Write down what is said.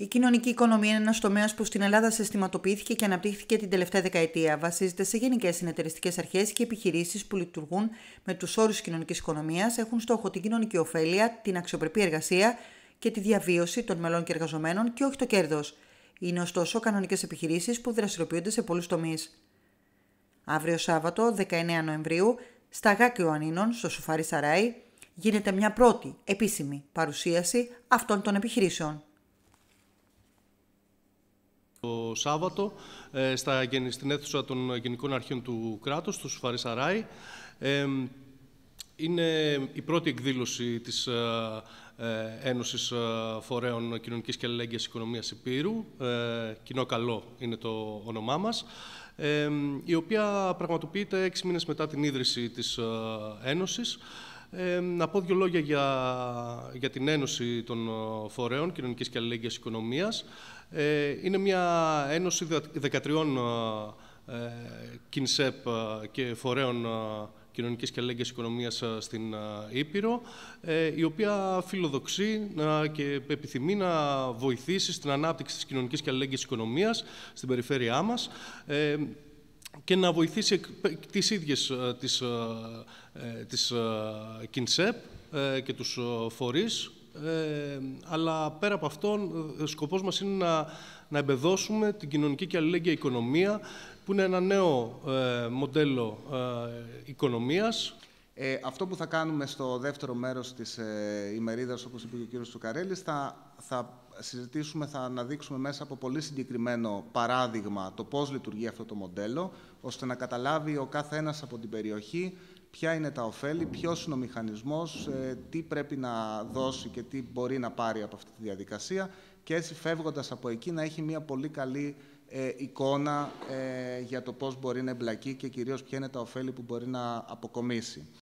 Η κοινωνική οικονομία είναι ένας τομέας που στην Ελλάδα συστηματοποιήθηκε και αναπτύχθηκε την τελευταία δεκαετία. Βασίζεται σε γενικές συνεταιριστικές αρχές και επιχειρήσεις που λειτουργούν με τους όρους κοινωνικής οικονομίας, έχουν στόχο την κοινωνική ωφέλεια, την αξιοπρεπή εργασία και τη διαβίωση των μελών και εργαζομένων και όχι το κέρδος. Είναι ωστόσο κανονικές επιχειρήσεις που δραστηριοποιούνται σε πολλούς τομείς. Αύριο Σάββατο, 19 Νοεμβρίου, στα Γάκη στο Σουφάρι Σαράι, γίνεται μια πρώτη επίσημη παρουσίαση αυτών των επιχειρήσεων το Σάββατο ε, στα, στην αίθουσα των Γενικών Αρχείων του κράτους, του Φαρισαράι. Ε, είναι η πρώτη εκδήλωση της ε, Ένωσης Φορέων Κοινωνικής και Αλληλέγγυας Οικονομίας Υπήρου. Κοινό καλό είναι το όνομά μας. Η οποία πραγματοποιείται έξι μήνες μετά την ίδρυση της Ένωσης. Ε, να πω δύο λόγια για, την Ένωση των ε, Φορέων Κοινωνικής και Αλληλέγγυας Οικονομίας. Ε, είναι μια ένωση 13 ε, ε ΚΙΝΣΕΠ ε, και φορέων κοινωνικής και αλληλέγγυας οικονομίας στην Ήπειρο, η οποία φιλοδοξεί και επιθυμεί να βοηθήσει στην ανάπτυξη της κοινωνικής και αλληλέγγυας οικονομίας στην περιφέρειά μας και να βοηθήσει τις ίδιες ε, τις, ε, ε, τις ΚΙΝΣΕΠ και τους φορείς. αλλά πέρα από αυτόν, ο σκοπός μας είναι να, να εμπεδώσουμε την κοινωνική και αλληλέγγυα οικονομία, που είναι ένα νέο μοντέλο οικονομίας, αυτό που θα κάνουμε στο δεύτερο μέρος της ημερίδας, όπως είπε και ο κύριος Τσουκαρέλης, θα, θα συζητήσουμε, θα αναδείξουμε μέσα από πολύ συγκεκριμένο παράδειγμα το πώς λειτουργεί αυτό το μοντέλο, ώστε να καταλάβει ο κάθε από την περιοχή ποια είναι τα ωφέλη, ποιος είναι ο μηχανισμός, ε, τι πρέπει να δώσει και τι μπορεί να πάρει από αυτή τη διαδικασία και έτσι φεύγοντας από εκεί να έχει μια πολύ καλή ε, εικόνα ε, για το πώς μπορεί να εμπλακεί και κυρίως ποια είναι τα ωφέλη που μπορεί να αποκομίσει.